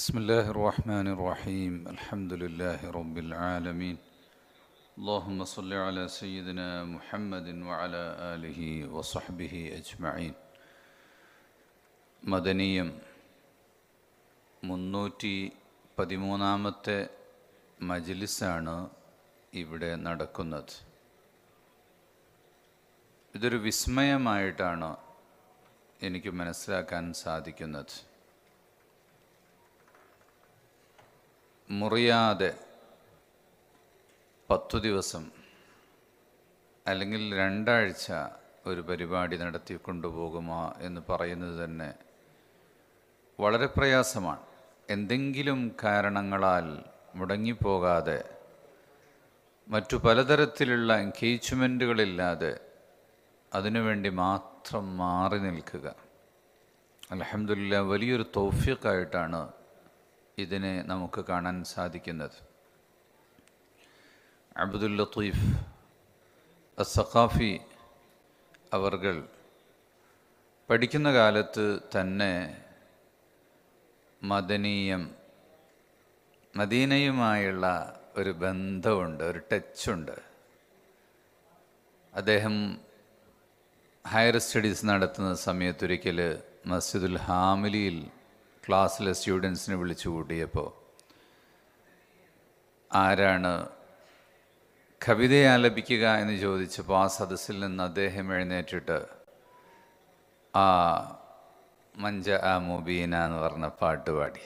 بسم الله الرحمن الرحيم الحمد لله رب العالمين اللهم صل على سيدنا محمد وعلى آله وصحبه أجمعين മദനീയം മുന്നൂറ്റി പതിമൂന്നാമത്തെ മജിലിസാണ് ഇവിടെ നടക്കുന്നത് ഇതൊരു വിസ്മയമായിട്ടാണ് എനിക്ക് മനസ്സിലാക്കാൻ സാധിക്കുന്നത് മുറിയാതെ പത്തു ദിവസം അല്ലെങ്കിൽ രണ്ടാഴ്ച ഒരു പരിപാടി നടത്തി കൊണ്ടുപോകുമോ എന്ന് പറയുന്നത് തന്നെ വളരെ പ്രയാസമാണ് എന്തെങ്കിലും കാരണങ്ങളാൽ മുടങ്ങിപ്പോകാതെ മറ്റു പലതരത്തിലുള്ള എൻഗേജ്മെൻറ്റുകളില്ലാതെ അതിനുവേണ്ടി മാത്രം മാറി നിൽക്കുക അലഹമില്ല വലിയൊരു തൗഫിക്കായിട്ടാണ് ഇതിനെ നമുക്ക് കാണാൻ സാധിക്കുന്നത് അബ്ദുൽ ലത്തീഫ് അസഖാഫി അവർ പഠിക്കുന്ന കാലത്ത് തന്നെ മദനീയം മദീനയുമായുള്ള ഒരു ബന്ധമുണ്ട് ഒരു ടച്ചുണ്ട് അദ്ദേഹം ഹയർ സ്റ്റഡീസ് നടത്തുന്ന സമയത്തൊരിക്കൽ മസ്ജിദുൽ ഹാമിലിയിൽ ക്ലാസ്സിലെ സ്റ്റുഡൻസിനെ വിളിച്ചു കൂട്ടിയപ്പോൾ ആരാണ് കവിത ആലപിക്കുക എന്ന് ചോദിച്ചപ്പോൾ ആ സദസ്സിൽ നിന്ന് അദ്ദേഹം എഴുന്നേറ്റിട്ട് ആ മഞ്ച ആ മുബീന എന്ന് പറഞ്ഞ പാട്ട് പാടി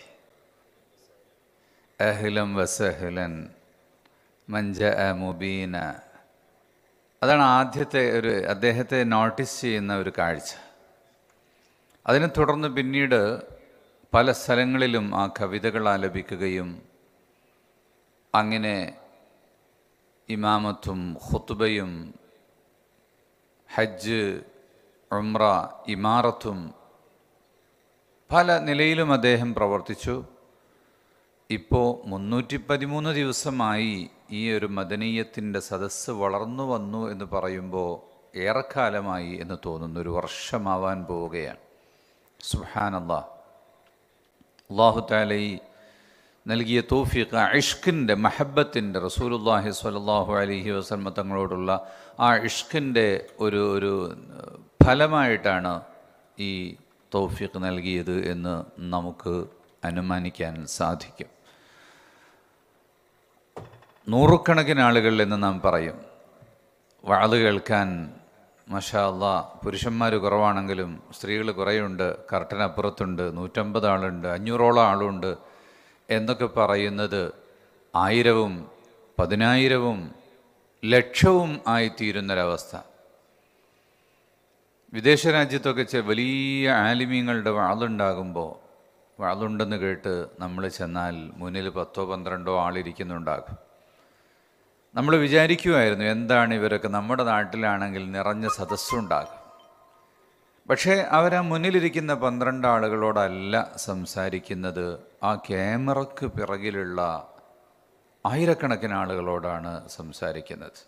അഹ്ലം വസഹ്ലൻ മഞ്ച ആ മുബീന അതാണ് ആദ്യത്തെ ഒരു അദ്ദേഹത്തെ നോട്ടീസ് ചെയ്യുന്ന ഒരു കാഴ്ച അതിനെ തുടർന്ന് പിന്നീട് പല സ്ഥലങ്ങളിലും ആ കവിതകൾ ആലപിക്കുകയും അങ്ങനെ ഇമാമത്തും ഖുത്ബയും ഹജ്ജ് ഉംറ ഇമാറത്തും പല നിലയിലും അദ്ദേഹം പ്രവർത്തിച്ചു ഇപ്പോൾ മുന്നൂറ്റി പതിമൂന്ന് ദിവസമായി ഈ ഒരു മദനീയത്തിൻ്റെ സദസ്സ് വളർന്നു വന്നു എന്ന് പറയുമ്പോൾ ഏറെക്കാലമായി എന്ന് തോന്നുന്നു ഒരു വർഷമാവാൻ പോവുകയാണ് സുഹാനല്ലാഹ് അള്ളാഹുത്താല ഈ നൽകിയ തോഫിക്ക് ഇഷ്കിൻ്റെ മഹബത്തിൻ്റെ റസൂലുല്ലാഹി സ്വലല്ലാഹു അലഹി വസ്ലമ തങ്ങളോടുള്ള ആ ഇഷ്കിൻ്റെ ഒരു ഒരു ഫലമായിട്ടാണ് ഈ തോഫിക്ക് നൽകിയത് എന്ന് നമുക്ക് അനുമാനിക്കാൻ സാധിക്കും നൂറുകണക്കിന് ആളുകളിൽ നിന്ന് നാം പറയും വാള് കേൾക്കാൻ മഷാല്ല പുരുഷന്മാർ കുറവാണെങ്കിലും സ്ത്രീകൾ കുറേയുണ്ട് കർട്ടനപ്പുറത്തുണ്ട് നൂറ്റമ്പത് ആളുണ്ട് അഞ്ഞൂറോളം ആളുണ്ട് എന്നൊക്കെ പറയുന്നത് ആയിരവും പതിനായിരവും ലക്ഷവും ആയിത്തീരുന്നൊരവസ്ഥ വിദേശ രാജ്യത്തൊക്കെ വലിയ ആലിമ്യങ്ങളുടെ വാളുണ്ടാകുമ്പോൾ വാളുണ്ടെന്ന് കേട്ട് നമ്മൾ ചെന്നാൽ മുന്നിൽ പത്തോ പന്ത്രണ്ടോ ആളിരിക്കുന്നുണ്ടാകും നമ്മൾ വിചാരിക്കുമായിരുന്നു എന്താണ് ഇവരൊക്കെ നമ്മുടെ നാട്ടിലാണെങ്കിൽ നിറഞ്ഞ സദസ്സുണ്ടാകും പക്ഷേ അവരാ മുന്നിലിരിക്കുന്ന പന്ത്രണ്ട് ആളുകളോടല്ല സംസാരിക്കുന്നത് ആ ക്യാമറയ്ക്ക് പിറകിലുള്ള ആയിരക്കണക്കിന് ആളുകളോടാണ് സംസാരിക്കുന്നത്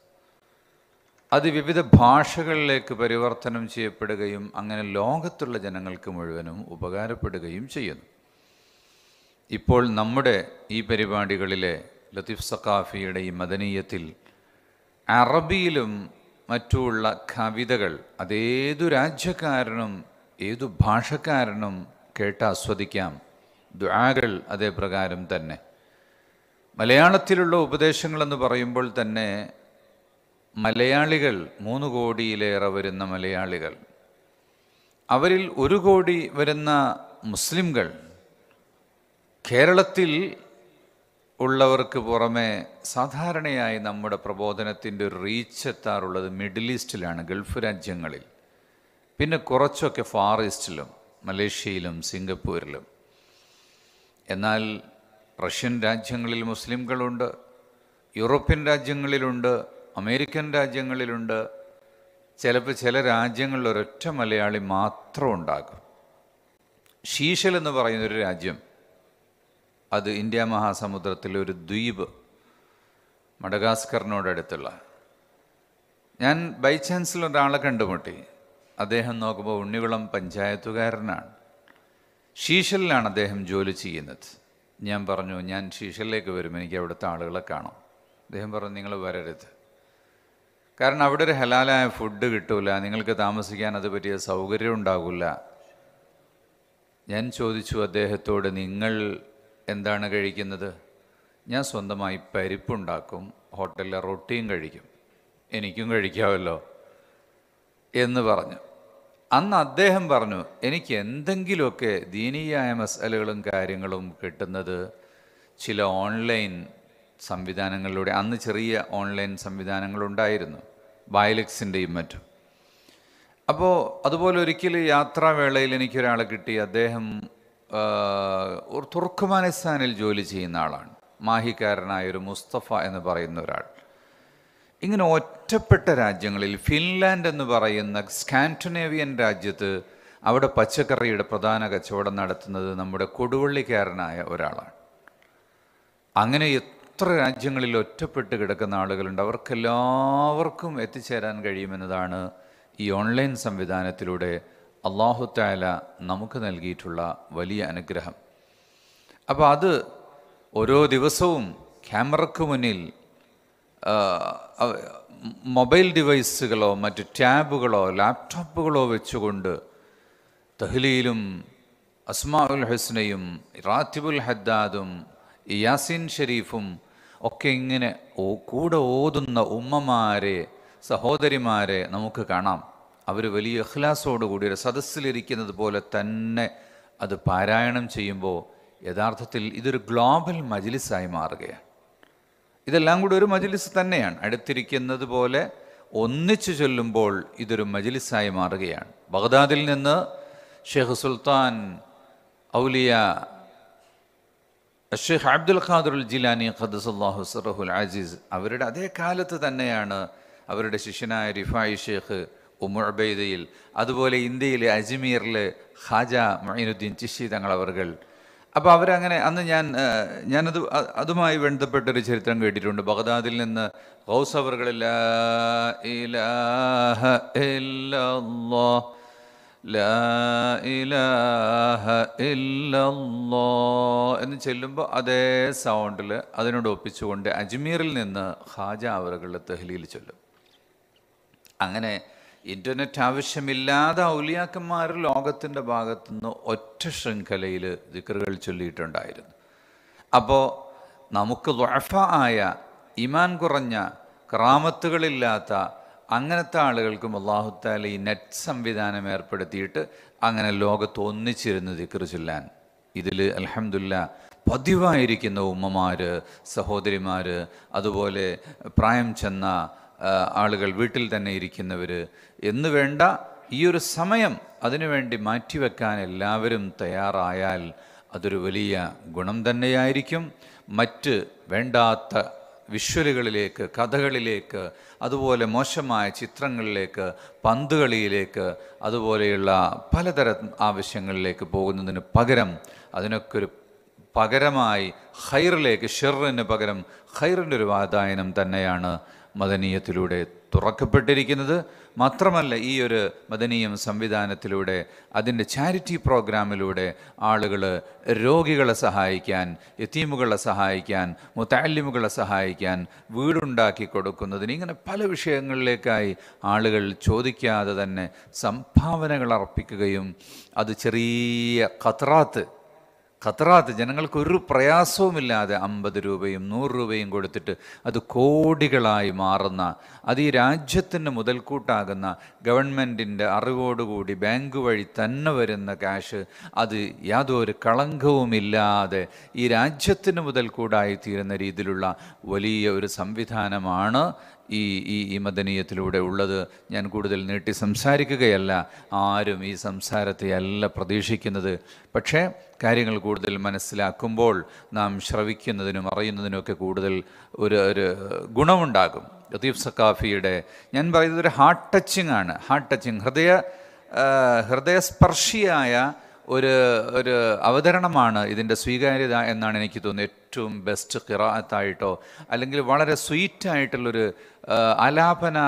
അത് വിവിധ ഭാഷകളിലേക്ക് പരിവർത്തനം ചെയ്യപ്പെടുകയും അങ്ങനെ ലോകത്തുള്ള ജനങ്ങൾക്ക് മുഴുവനും ഉപകാരപ്പെടുകയും ചെയ്യുന്നു ഇപ്പോൾ നമ്മുടെ ഈ പരിപാടികളിലെ ലത്തീഫ് സഖാഫിയുടെ ഈ മദനീയത്തിൽ അറബിയിലും മറ്റുള്ള കവിതകൾ അതേതു രാജ്യക്കാരനും ഏതു ഭാഷക്കാരനും കേട്ട് ആസ്വദിക്കാം ദ്വാകൾ അതേ പ്രകാരം തന്നെ മലയാളത്തിലുള്ള ഉപദേശങ്ങളെന്ന് പറയുമ്പോൾ തന്നെ മലയാളികൾ മൂന്ന് കോടിയിലേറെ വരുന്ന മലയാളികൾ അവരിൽ ഒരു കോടി വരുന്ന മുസ്ലിംകൾ കേരളത്തിൽ ഉള്ളവർക്ക് പുറമെ സാധാരണയായി നമ്മുടെ പ്രബോധനത്തിൻ്റെ ഒരു റീച്ച് എത്താറുള്ളത് മിഡിൽ ഈസ്റ്റിലാണ് ഗൾഫ് രാജ്യങ്ങളിൽ പിന്നെ കുറച്ചൊക്കെ ഫാർ ഈസ്റ്റിലും മലേഷ്യയിലും സിംഗപ്പൂരിലും എന്നാൽ റഷ്യൻ രാജ്യങ്ങളിൽ മുസ്ലിംകളുണ്ട് യൂറോപ്യൻ രാജ്യങ്ങളിലുണ്ട് അമേരിക്കൻ രാജ്യങ്ങളിലുണ്ട് ചിലപ്പോൾ ചില രാജ്യങ്ങളിൽ ഒരൊറ്റ മലയാളി മാത്രം ഉണ്ടാകും ഷീഷൽ എന്ന് പറയുന്നൊരു രാജ്യം അത് ഇന്ത്യ മഹാസമുദ്രത്തിലെ ഒരു ദ്വീപ് മഡഗാസ്കറിനോടടുത്തുള്ള ഞാൻ ബൈ ചാൻസിൽ ഒരാളെ കണ്ടുമുട്ടി അദ്ദേഹം നോക്കുമ്പോൾ ഉണ്ണികുളം പഞ്ചായത്തുകാരനാണ് ഷീഷലിലാണ് അദ്ദേഹം ജോലി ചെയ്യുന്നത് ഞാൻ പറഞ്ഞു ഞാൻ ഷീഷലിലേക്ക് വരും എനിക്ക് അവിടുത്തെ ആളുകളെ കാണും അദ്ദേഹം പറഞ്ഞു നിങ്ങൾ വരരുത് കാരണം അവിടെ ഒരു ഹലാലായ ഫുഡ് കിട്ടൂല നിങ്ങൾക്ക് താമസിക്കാൻ അത് പറ്റിയ സൗകര്യം ഉണ്ടാകില്ല ഞാൻ ചോദിച്ചു അദ്ദേഹത്തോട് നിങ്ങൾ എന്താണ് കഴിക്കുന്നത് ഞാൻ സ്വന്തമായി പരിപ്പുണ്ടാക്കും ഹോട്ടലിലെ റൊട്ടിയും കഴിക്കും എനിക്കും കഴിക്കാമല്ലോ എന്ന് പറഞ്ഞു അന്ന് അദ്ദേഹം പറഞ്ഞു എനിക്ക് എന്തെങ്കിലുമൊക്കെ ദീനീയായ മസാലകളും കാര്യങ്ങളും കിട്ടുന്നത് ചില ഓൺലൈൻ സംവിധാനങ്ങളിലൂടെ അന്ന് ചെറിയ ഓൺലൈൻ സംവിധാനങ്ങളുണ്ടായിരുന്നു വയലക്സിൻ്റെയും മറ്റും അപ്പോൾ അതുപോലെ ഒരിക്കൽ യാത്രാവേളയിൽ എനിക്കൊരാളെ കിട്ടി അദ്ദേഹം ഒരു തുർക്കുമാനിസ്ഥാനിൽ ജോലി ചെയ്യുന്ന ആളാണ് മാഹിക്കാരനായ ഒരു മുസ്തഫ എന്ന് പറയുന്ന ഒരാൾ ഇങ്ങനെ ഒറ്റപ്പെട്ട രാജ്യങ്ങളിൽ ഫിൻലാൻഡ് എന്ന് പറയുന്ന സ്കാൻഡിനേവിയൻ രാജ്യത്ത് അവിടെ പച്ചക്കറിയുടെ പ്രധാന കച്ചവടം നടത്തുന്നത് നമ്മുടെ കൊടുവള്ളിക്കാരനായ ഒരാളാണ് അങ്ങനെ എത്ര രാജ്യങ്ങളിൽ ഒറ്റപ്പെട്ട് കിടക്കുന്ന ആളുകളുണ്ട് അവർക്കെല്ലാവർക്കും എത്തിച്ചേരാൻ കഴിയുമെന്നതാണ് ഈ ഓൺലൈൻ സംവിധാനത്തിലൂടെ അള്ളാഹുത്തായാല നമുക്ക് നൽകിയിട്ടുള്ള വലിയ അനുഗ്രഹം അപ്പോൾ അത് ഓരോ ദിവസവും ക്യാമറയ്ക്ക് മുന്നിൽ മൊബൈൽ ഡിവൈസുകളോ മറ്റ് ടാബുകളോ ലാപ്ടോപ്പുകളോ വെച്ചുകൊണ്ട് തഹ്ലീലും അസ്മാഉൽ ഹസ്നയും റാത്തിബുൽ ഹദ്ദാദും യാസിൻ ഷെരീഫും ഒക്കെ ഇങ്ങനെ കൂടെ ഓതുന്ന ഉമ്മമാരെ സഹോദരിമാരെ നമുക്ക് കാണാം അവർ വലിയ അഖ്ലാസോടുകൂടി ഒരു സദസ്സിലിരിക്കുന്നത് പോലെ തന്നെ അത് പാരായണം ചെയ്യുമ്പോൾ യഥാർത്ഥത്തിൽ ഇതൊരു ഗ്ലോബൽ മജിലിസായി മാറുകയാണ് ഇതെല്ലാം കൂടി ഒരു മജിലിസ് തന്നെയാണ് അടുത്തിരിക്കുന്നത് പോലെ ഒന്നിച്ചു ചൊല്ലുമ്പോൾ ഇതൊരു മജിലിസായി മാറുകയാണ് ബഗ്ദാദിൽ നിന്ന് ഷെയ്ഖ് സുൽത്താൻ ഔലിയ ഷെയ്ഖ് അബ്ദുൽ ഖാദുൽ ജിലാനി ഖദ്സല്ലാഹു സറഹുൽ അജീസ് അവരുടെ അതേ കാലത്ത് തന്നെയാണ് അവരുടെ ശിഷ്യനായ റിഫായി ഷെയ്ഖ് ഉമുഅബൈദയിൽ അതുപോലെ ഇന്ത്യയിലെ അജ്മീറിൽ ഹാജ മൊയിനുദ്ദീൻ ചിഷി തങ്ങളവർകൾ അപ്പോൾ അവരങ്ങനെ അന്ന് ഞാൻ ഞാനത് അതുമായി ബന്ധപ്പെട്ടൊരു ചരിത്രം കേട്ടിട്ടുണ്ട് ബഗ്ദാദിൽ നിന്ന് ഗൗസ് അവറുകൾ ഇല്ലല്ലാ ലാ ഇലാഹ എന്ന് ചെല്ലുമ്പോൾ അതേ സൗണ്ടിൽ അതിനോട് ഒപ്പിച്ചുകൊണ്ട് അജ്മീറിൽ നിന്ന് ഹാജ അവറുകൾ തെഹ്ലിയിൽ ചൊല്ലും അങ്ങനെ ഇൻ്റർനെറ്റ് ആവശ്യമില്ലാതെ ഔലിയാക്കന്മാർ ലോകത്തിൻ്റെ ഭാഗത്തുനിന്ന് ഒറ്റ ശൃംഖലയിൽ ദിക്കറുകൾ ചൊല്ലിയിട്ടുണ്ടായിരുന്നു അപ്പോൾ നമുക്ക് ദ്വഫ ആയ ഇമാൻ കുറഞ്ഞ ക്രാമത്തുകളില്ലാത്ത അങ്ങനത്തെ ആളുകൾക്കും അള്ളാഹുത്താല ഈ നെറ്റ് സംവിധാനം ഏർപ്പെടുത്തിയിട്ട് അങ്ങനെ ലോകത്ത് ഒന്നിച്ചിരുന്ന് ദിക്കർ ചൊല്ലാൻ ഇതിൽ അലഹമില്ല പതിവായിരിക്കുന്ന ഉമ്മമാർ സഹോദരിമാർ അതുപോലെ പ്രായം ചെന്ന ആളുകൾ വീട്ടിൽ തന്നെ ഇരിക്കുന്നവർ എന്ന് വേണ്ട ഈ ഒരു സമയം അതിനുവേണ്ടി മാറ്റിവെക്കാൻ എല്ലാവരും തയ്യാറായാൽ അതൊരു വലിയ ഗുണം തന്നെയായിരിക്കും മറ്റ് വേണ്ടാത്ത വിഷ്വലുകളിലേക്ക് കഥകളിലേക്ക് അതുപോലെ മോശമായ ചിത്രങ്ങളിലേക്ക് പന്തുകളിയിലേക്ക് അതുപോലെയുള്ള പലതരം ആവശ്യങ്ങളിലേക്ക് പോകുന്നതിന് പകരം അതിനൊക്കെ ഒരു പകരമായി ഹൈറിലേക്ക് ഷെറിന് പകരം ഹൈറിൻ്റെ ഒരു വാതായനം തന്നെയാണ് മദനീയത്തിലൂടെ തുറക്കപ്പെട്ടിരിക്കുന്നത് മാത്രമല്ല ഈ ഒരു മദനീയം സംവിധാനത്തിലൂടെ അതിൻ്റെ ചാരിറ്റി പ്രോഗ്രാമിലൂടെ ആളുകൾ രോഗികളെ സഹായിക്കാൻ എത്തീമുകളെ സഹായിക്കാൻ മുത്താലിമുകളെ സഹായിക്കാൻ വീടുണ്ടാക്കി കൊടുക്കുന്നതിന് ഇങ്ങനെ പല വിഷയങ്ങളിലേക്കായി ആളുകൾ ചോദിക്കാതെ തന്നെ സംഭാവനകൾ അർപ്പിക്കുകയും അത് ചെറിയ കത്രാത്ത് ഖത്തറാത്ത് ഒരു പ്രയാസവുമില്ലാതെ അമ്പത് രൂപയും നൂറ് രൂപയും കൊടുത്തിട്ട് അത് കോടികളായി മാറുന്ന അത് ഈ രാജ്യത്തിന് മുതൽക്കൂട്ടാകുന്ന ഗവൺമെൻറ്റിൻ്റെ അറിവോടുകൂടി ബാങ്ക് വഴി തന്നെ വരുന്ന ക്യാഷ് അത് യാതൊരു കളങ്കവുമില്ലാതെ ഈ രാജ്യത്തിന് മുതൽക്കൂടായി തീരുന്ന രീതിയിലുള്ള വലിയ ഒരു സംവിധാനമാണ് ഈ ഈ ഈ മദനീയത്തിലൂടെ ഉള്ളത് ഞാൻ കൂടുതൽ നീട്ടി സംസാരിക്കുകയല്ല ആരും ഈ സംസാരത്തെ അല്ല പ്രതീക്ഷിക്കുന്നത് പക്ഷേ കാര്യങ്ങൾ കൂടുതൽ മനസ്സിലാക്കുമ്പോൾ നാം ശ്രവിക്കുന്നതിനും അറിയുന്നതിനുമൊക്കെ കൂടുതൽ ഒരു ഒരു ഗുണമുണ്ടാകും ലതീഫ് സക്കാഫിയുടെ ഞാൻ പറയുന്നത് ഒരു ഹാർട്ട് ടച്ചിങ് ആണ് ഹാർട്ട് ടച്ചിങ് ഹൃദയ ഹൃദയസ്പർശിയായ ഒരു ഒരു അവതരണമാണ് ഇതിൻ്റെ സ്വീകാര്യത എന്നാണ് എനിക്ക് തോന്നുന്നത് ഏറ്റവും ബെസ്റ്റ് കിറാത്തായിട്ടോ അല്ലെങ്കിൽ വളരെ സ്വീറ്റായിട്ടുള്ളൊരു ആലാപന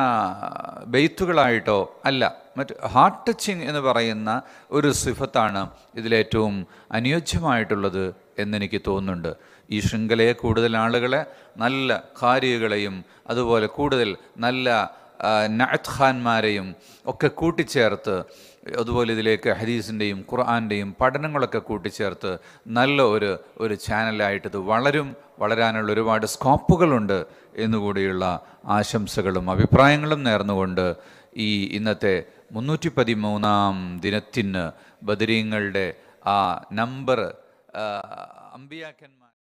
ബെയ്ത്തുകളായിട്ടോ അല്ല മറ്റ് ഹാർട്ട് ടച്ചിങ് എന്ന് പറയുന്ന ഒരു സിഫത്താണ് ഇതിലേറ്റവും അനുയോജ്യമായിട്ടുള്ളത് എന്നെനിക്ക് തോന്നുന്നുണ്ട് ഈ ശൃംഖലയെ കൂടുതൽ ആളുകളെ നല്ല കാര്യങ്ങളെയും അതുപോലെ കൂടുതൽ നല്ല നഅത് ഖാൻമാരെയും ഒക്കെ കൂട്ടിച്ചേർത്ത് അതുപോലെ ഇതിലേക്ക് ഹദീസിൻ്റെയും ഖുർആാൻ്റെയും പഠനങ്ങളൊക്കെ കൂട്ടിച്ചേർത്ത് നല്ല ഒരു ഒരു ചാനലായിട്ട് ഇത് വളരും വളരാനുള്ള ഒരുപാട് സ്കോപ്പുകളുണ്ട് എന്നുകൂടിയുള്ള ആശംസകളും അഭിപ്രായങ്ങളും നേർന്നുകൊണ്ട് ഈ ഇന്നത്തെ മുന്നൂറ്റി പതിമൂന്നാം ദിനത്തിന് ബദരീങ്ങളുടെ ആ നമ്പർ അമ്പിയാക്കൻ